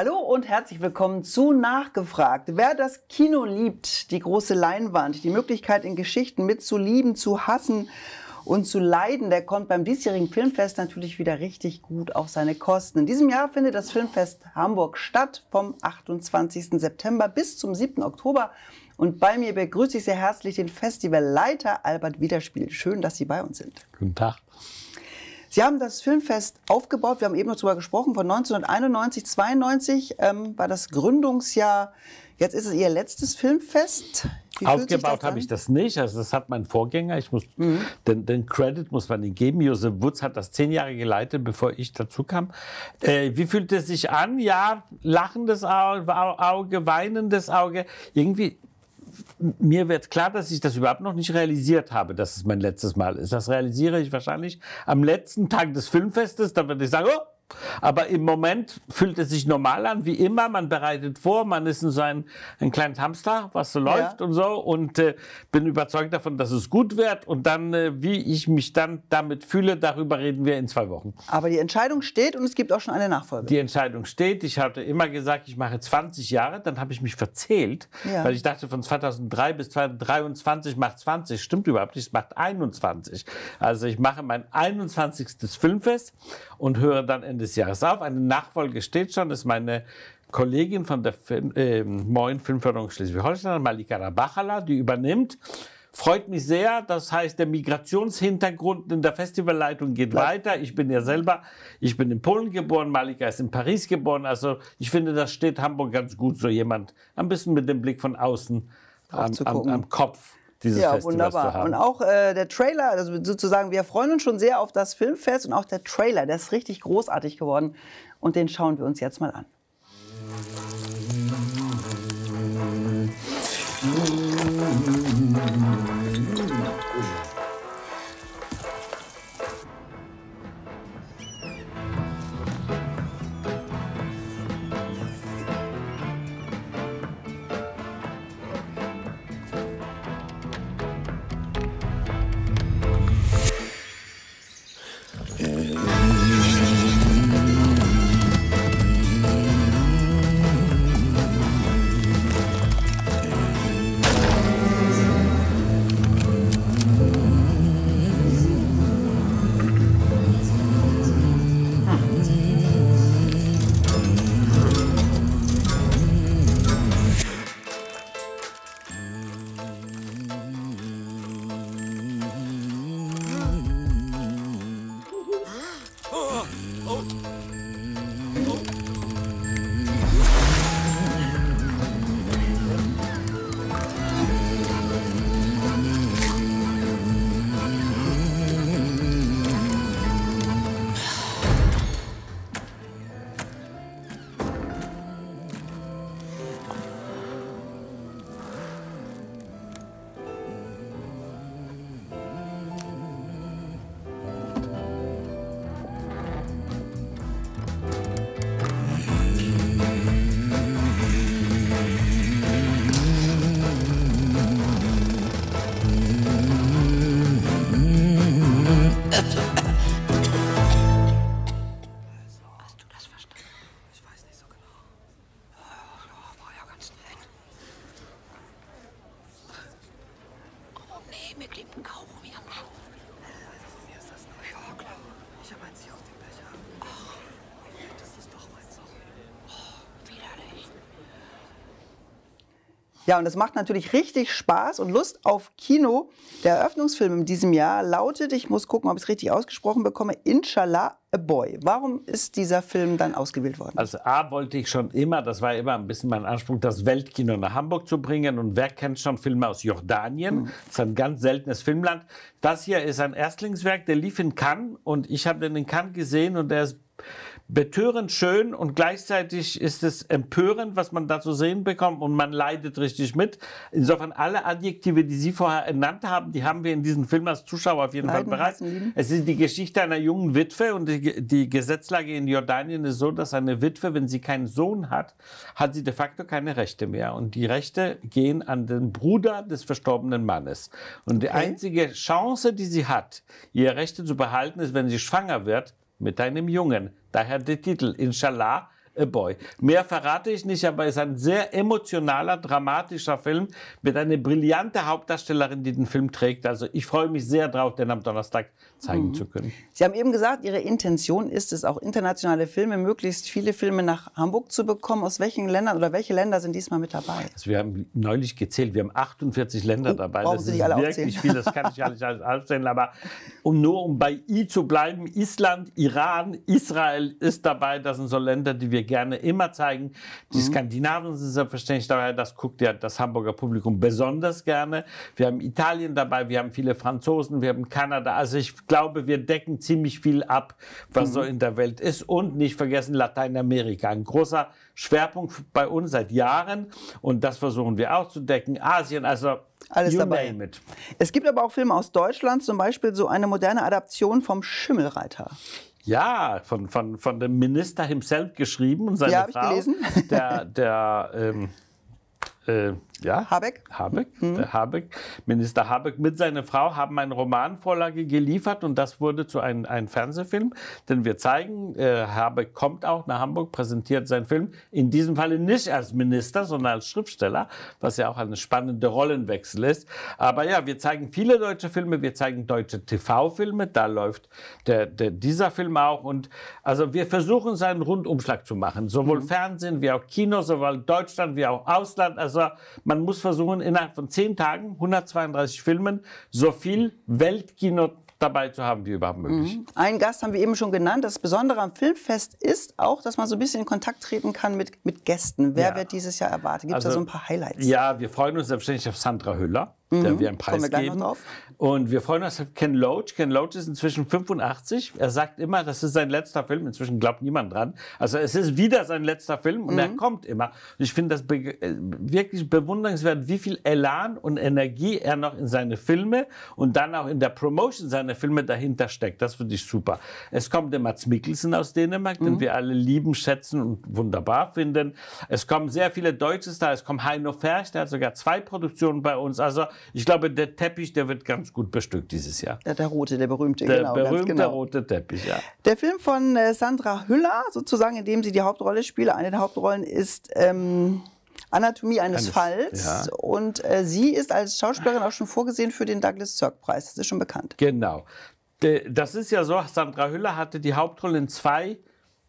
Hallo und herzlich willkommen zu Nachgefragt. Wer das Kino liebt, die große Leinwand, die Möglichkeit in Geschichten mitzulieben, zu hassen und zu leiden, der kommt beim diesjährigen Filmfest natürlich wieder richtig gut auf seine Kosten. In diesem Jahr findet das Filmfest Hamburg statt vom 28. September bis zum 7. Oktober. Und bei mir begrüße ich sehr herzlich den Festivalleiter Albert Wiederspiel. Schön, dass Sie bei uns sind. Guten Tag. Sie haben das Filmfest aufgebaut. Wir haben eben noch darüber gesprochen. Von 1991, 92 ähm, war das Gründungsjahr. Jetzt ist es Ihr letztes Filmfest. Wie Aufgebaut habe ich das nicht. Also das hat mein Vorgänger. Ich muss mhm. den, den Credit muss man ihm geben. Josef Wutz hat das zehn Jahre geleitet, bevor ich dazu kam. Äh, wie fühlt es sich an? Ja, lachendes Auge, weinendes Auge. Irgendwie mir wird klar, dass ich das überhaupt noch nicht realisiert habe, dass es mein letztes Mal ist. Das realisiere ich wahrscheinlich am letzten Tag des Filmfestes. Da würde ich sagen, oh, aber im Moment fühlt es sich normal an, wie immer. Man bereitet vor, man ist in so ein, ein kleines Hamster, was so läuft ja. und so. Und äh, bin überzeugt davon, dass es gut wird. Und dann, äh, wie ich mich dann damit fühle, darüber reden wir in zwei Wochen. Aber die Entscheidung steht und es gibt auch schon eine Nachfolge. Die Entscheidung steht. Ich hatte immer gesagt, ich mache 20 Jahre. Dann habe ich mich verzählt, ja. weil ich dachte, von 2003 bis 2023 macht 20. Stimmt überhaupt nicht, es macht 21. Also ich mache mein 21. Filmfest und höre dann in Ende des Jahres auf. Eine Nachfolge steht schon, das ist meine Kollegin von der Film, äh, Moin Filmförderung Schleswig-Holstein, Malika Rabachala, die übernimmt. Freut mich sehr. Das heißt, der Migrationshintergrund in der Festivalleitung geht ja. weiter. Ich bin ja selber, ich bin in Polen geboren, Malika ist in Paris geboren. Also ich finde, das steht Hamburg ganz gut, so jemand ein bisschen mit dem Blick von außen am, am, am Kopf dieses ja, Festival wunderbar. zu haben. Und auch äh, der Trailer, also sozusagen, wir freuen uns schon sehr auf das Filmfest und auch der Trailer, der ist richtig großartig geworden. Und den schauen wir uns jetzt mal an. mir klebt ein Kaugummi am Schuh. Also von mir ist das neu. Ja, Ich habe eins hier auf dem Becher. Ach, das ist doch mein Song. Oh, widerlich. Ja, und das macht natürlich richtig Spaß und Lust auf Kino. Der Eröffnungsfilm in diesem Jahr lautet, ich muss gucken, ob ich es richtig ausgesprochen bekomme, Inshallah A Boy. Warum ist dieser Film dann ausgewählt worden? Also A wollte ich schon immer, das war immer ein bisschen mein Anspruch, das Weltkino nach Hamburg zu bringen. Und wer kennt schon Filme aus Jordanien? Mhm. Das ist ein ganz seltenes Filmland. Das hier ist ein Erstlingswerk, der lief in Cannes und ich habe den in Cannes gesehen und der ist betörend schön und gleichzeitig ist es empörend, was man da zu sehen bekommt und man leidet richtig mit. Insofern alle Adjektive, die Sie vorher ernannt haben, die haben wir in diesem Film als Zuschauer auf jeden Leiden Fall bereits. Es ist die Geschichte einer jungen Witwe und die, die, Gesetzlage in Jordanien ist so, dass eine Witwe, wenn sie keinen Sohn hat, hat sie de facto keine Rechte mehr und die Rechte gehen an den Bruder des verstorbenen Mannes. Und die einzige Chance, die sie hat, ihre Rechte zu behalten, ist, wenn sie schwanger wird mit einem Jungen. Daher der Titel Inshallah a Boy. Mehr verrate ich nicht, aber es ist ein sehr emotionaler, dramatischer Film mit einer brillanten Hauptdarstellerin, die den Film trägt. Also ich freue mich sehr drauf, den am Donnerstag zeigen mhm. zu können. Sie haben eben gesagt, Ihre Intention ist es, auch internationale Filme, möglichst viele Filme nach Hamburg zu bekommen. Aus welchen Ländern oder welche Länder sind diesmal mit dabei? Also wir haben neulich gezählt, wir haben 48 Länder oh, dabei. Das Sie ist alle wirklich aufzählen? viel, das kann ich ja nicht alles aufzählen. Aber um nur um bei I zu bleiben, Island, Iran, Israel ist dabei. Das sind so Länder, die wir gerne immer zeigen. Die mhm. Skandinavien sind selbstverständlich dabei, das guckt ja das Hamburger Publikum besonders gerne. Wir haben Italien dabei, wir haben viele Franzosen, wir haben Kanada. Also ich glaube, wir decken ziemlich viel ab, was mhm. so in der Welt ist. Und nicht vergessen Lateinamerika. Ein großer Schwerpunkt bei uns seit Jahren. Und das versuchen wir auch zu decken. Asien, also alles you dabei. Mit. Es gibt aber auch Filme aus Deutschland, zum Beispiel so eine moderne Adaption vom Schimmelreiter. Ja, von, von, von dem Minister himself geschrieben und seine ja, Frau. Ich gelesen. Der, der ähm, äh, ja? Habeck? Habeck, mhm. der Habeck. Minister Habeck mit seiner Frau haben eine Romanvorlage geliefert und das wurde zu einem, einem Fernsehfilm. Denn wir zeigen, äh, Habeck kommt auch nach Hamburg, präsentiert seinen Film. In diesem Falle nicht als Minister, sondern als Schriftsteller, was ja auch eine spannende Rollenwechsel ist. Aber ja, wir zeigen viele deutsche Filme, wir zeigen deutsche TV-Filme. Da läuft der, der, dieser Film auch. Und also wir versuchen, seinen Rundumschlag zu machen. Sowohl mhm. Fernsehen wie auch Kino, sowohl Deutschland wie auch Ausland. Also man muss versuchen, innerhalb von zehn Tagen 132 Filmen so viel Weltkino dabei zu haben, wie überhaupt möglich. Mhm. Einen Gast haben wir eben schon genannt. Das Besondere am Filmfest ist auch, dass man so ein bisschen in Kontakt treten kann mit, mit Gästen. Wer ja. wird dieses Jahr erwartet? Gibt es also, da so ein paar Highlights? Ja, wir freuen uns selbstverständlich auf Sandra Hüller mhm. da wir einen Preis geben. Und wir freuen uns auf Ken Loach. Ken Loach ist inzwischen 85. Er sagt immer, das ist sein letzter Film. Inzwischen glaubt niemand dran. Also es ist wieder sein letzter Film und mhm. er kommt immer. Und ich finde das be äh, wirklich bewundernswert, wie viel Elan und Energie er noch in seine Filme und dann auch in der Promotion seiner Filme dahinter steckt. Das finde ich super. Es kommt der Mats Mikkelsen aus Dänemark, mhm. den wir alle lieben, schätzen und wunderbar finden. Es kommen sehr viele deutsche Stars. Es kommt Heino Ferch, der hat sogar zwei Produktionen bei uns. Also ich glaube, der Teppich, der wird ganz gut bestückt dieses Jahr. Der, der rote, der berühmte, der genau. Der berühmte genau. rote Teppich, ja. Der Film von äh, Sandra Hüller, sozusagen, in dem sie die Hauptrolle spielt, eine der Hauptrollen ist... Ähm Anatomie eines, eines Falls. Ja. Und äh, sie ist als Schauspielerin auch schon vorgesehen für den Douglas zirk preis Das ist schon bekannt. Genau. De, das ist ja so, Sandra Hüller hatte die Hauptrolle in zwei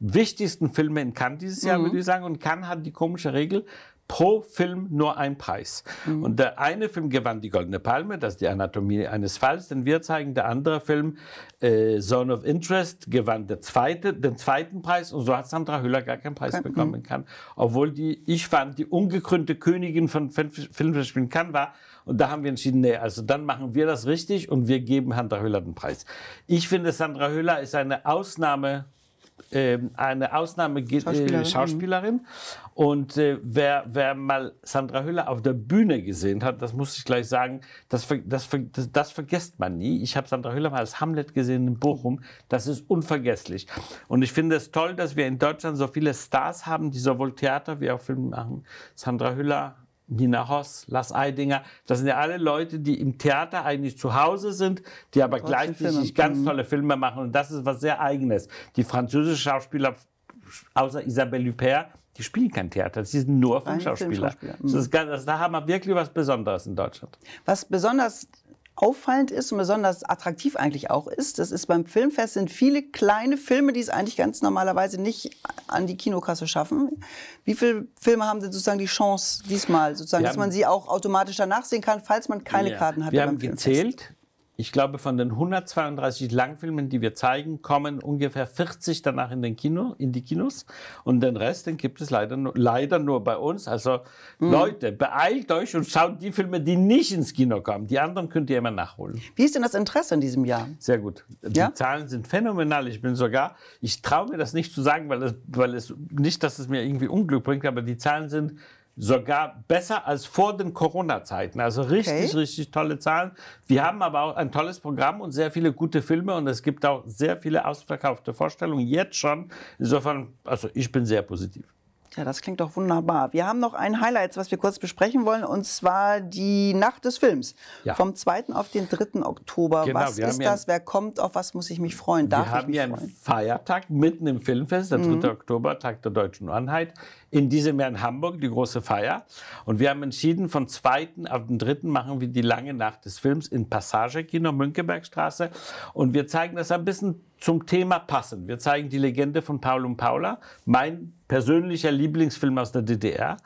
wichtigsten Filmen in Cannes dieses Jahr, mhm. würde ich sagen. Und Cannes hat die komische Regel, pro Film nur ein Preis. Mhm. Und der eine Film gewann die Goldene Palme, das ist die Anatomie eines Falls, den wir zeigen. Der andere Film, äh, Zone of Interest, gewann der zweite, den zweiten Preis. Und so hat Sandra Hüller gar keinen Preis mhm. bekommen kann. Obwohl die, ich fand, die ungekrönte Königin von Filmfestspielen kann war. Und da haben wir entschieden, nee, also dann machen wir das richtig und wir geben Sandra Hüller den Preis. Ich finde, Sandra Hüller ist eine Ausnahme ähm, eine Ausnahme äh, Schauspielerin. Mhm. Schauspielerin. Und äh, wer, wer mal Sandra Hüller auf der Bühne gesehen hat, das muss ich gleich sagen, das, das, das, das vergisst man nie. Ich habe Sandra Hüller mal als Hamlet gesehen in Bochum. Das ist unvergesslich. Und ich finde es toll, dass wir in Deutschland so viele Stars haben, die sowohl Theater wie auch Filme machen. Sandra Hüller, Nina Hoss, Lars Eidinger. Das sind ja alle Leute, die im Theater eigentlich zu Hause sind, die aber gleichzeitig ganz mhm. tolle Filme machen. Und das ist was sehr Eigenes. Die französischen Schauspieler, außer Isabelle Huppert, die spielen kein Theater, sie sind nur Filmschauspieler. Filmschauspieler. Das ist, das, mhm. also da haben wir wirklich was Besonderes in Deutschland. Was besonders auffallend ist und besonders attraktiv eigentlich auch ist. Das ist beim Filmfest sind viele kleine Filme, die es eigentlich ganz normalerweise nicht an die Kinokasse schaffen. Wie viele Filme haben denn sozusagen die Chance diesmal, sozusagen, wir dass man sie auch automatisch danach sehen kann, falls man keine ja, Karten hat? Wir haben gezählt ich glaube, von den 132 Langfilmen, die wir zeigen, kommen ungefähr 40 danach in, den Kino, in die Kinos. Und den Rest, den gibt es leider, nur, leider nur bei uns. Also mhm. Leute, beeilt euch und schaut die Filme, die nicht ins Kino kommen. Die anderen könnt ihr immer nachholen. Wie ist denn das Interesse in diesem Jahr? Sehr gut. Die ja? Zahlen sind phänomenal. Ich bin sogar, ich traue mir das nicht zu sagen, weil es, weil es nicht, dass es mir irgendwie Unglück bringt, aber die Zahlen sind sogar besser als vor den Corona-Zeiten. Also richtig, okay. richtig tolle Zahlen. Wir haben aber auch ein tolles Programm und sehr viele gute Filme und es gibt auch sehr viele ausverkaufte Vorstellungen jetzt schon. Insofern, also ich bin sehr positiv. Ja, das klingt doch wunderbar. Wir haben noch ein Highlight, was wir kurz besprechen wollen, und zwar die Nacht des Films. Ja. Vom 2. auf den 3. Oktober. Genau, was ist das? Ein, Wer kommt? Auf was muss ich mich freuen? Darf wir haben ich ja einen Feiertag mitten im Filmfest, der 3. Mhm. Oktober, Tag der Deutschen Einheit in diesem Jahr in Hamburg die große Feier. Und wir haben entschieden, von 2. auf den 3. machen wir die lange Nacht des Films in Passage Kino Münkebergstraße. Und wir zeigen das ein bisschen zum Thema passend. Wir zeigen die Legende von Paul und Paula, mein persönlicher Lieblingsfilm aus der DDR.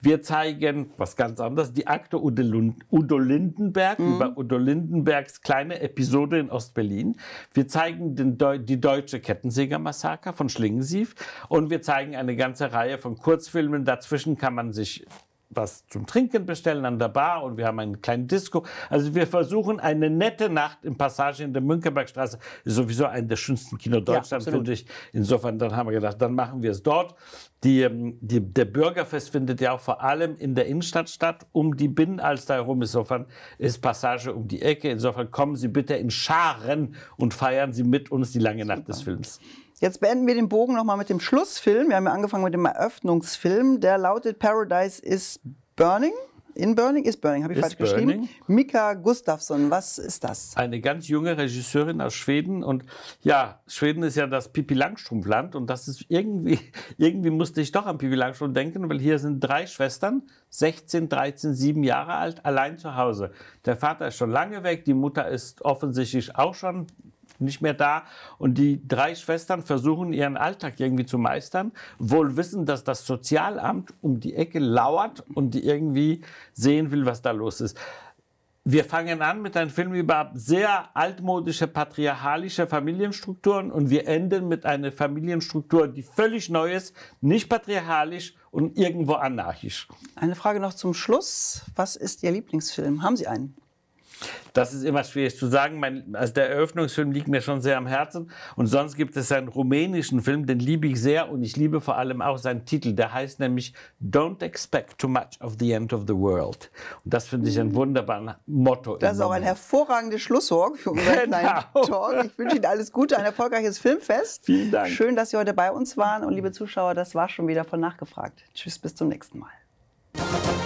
Wir zeigen was ganz anders, die Akte Udo Lindenberg mhm. über Udo Lindenbergs kleine Episode in Ostberlin. Wir zeigen den Deu die deutsche Kettensägermassaker von Schlingensief und wir zeigen eine ganze Reihe von Kursen Kurzfilmen. Dazwischen kann man sich was zum Trinken bestellen an der Bar und wir haben einen kleinen Disco. Also wir versuchen eine nette Nacht im Passage in der Münkebergstraße, sowieso ein der schönsten Kino Deutschlands, ja, finde ich. Insofern, dann haben wir gedacht, dann machen wir es dort. Die, ähm, die, der Bürgerfest findet ja auch vor allem in der Innenstadt statt, um die Binnenalster herum. Insofern ist Passage um die Ecke. Insofern kommen Sie bitte in Scharen und feiern Sie mit uns die lange Nacht des Films. Jetzt beenden wir den Bogen nochmal mit dem Schlussfilm. Wir haben ja angefangen mit dem Eröffnungsfilm. Der lautet Paradise is Burning. In Burning ist Burning, habe ich falsch geschrieben. Mika Gustafsson, was ist das? Eine ganz junge Regisseurin aus Schweden. Und ja, Schweden ist ja das Pipi Langstrumpf-Land. Und das ist irgendwie, irgendwie musste ich doch an Pipi Langstrumpf denken, weil hier sind drei Schwestern, 16, 13, 7 Jahre alt, allein zu Hause. Der Vater ist schon lange weg, die Mutter ist offensichtlich auch schon nicht mehr da. Und die drei Schwestern versuchen ihren Alltag irgendwie zu meistern, wohl wissen, dass das Sozialamt um die Ecke lauert und die irgendwie sehen will, was da los ist. Wir fangen an mit einem Film über sehr altmodische, patriarchalische Familienstrukturen und wir enden mit einer Familienstruktur, die völlig neu ist, nicht patriarchalisch und irgendwo anarchisch. Eine Frage noch zum Schluss. Was ist Ihr Lieblingsfilm? Haben Sie einen? Das ist immer schwierig zu sagen. Mein, also der Eröffnungsfilm liegt mir schon sehr am Herzen. Und sonst gibt es einen rumänischen Film, den liebe ich sehr und ich liebe vor allem auch seinen Titel. Der heißt nämlich Don't Expect Too Much of the End of the World. Und das finde ich ein mm. wunderbares Motto. Das ist auch ein hervorragendes Schlusswort für unseren genau. kleinen Talk. Ich wünsche Ihnen alles Gute, ein erfolgreiches Filmfest. Vielen Dank. Schön, dass Sie heute bei uns waren. Und liebe Zuschauer, das war schon wieder von Nachgefragt. Tschüss, bis zum nächsten Mal.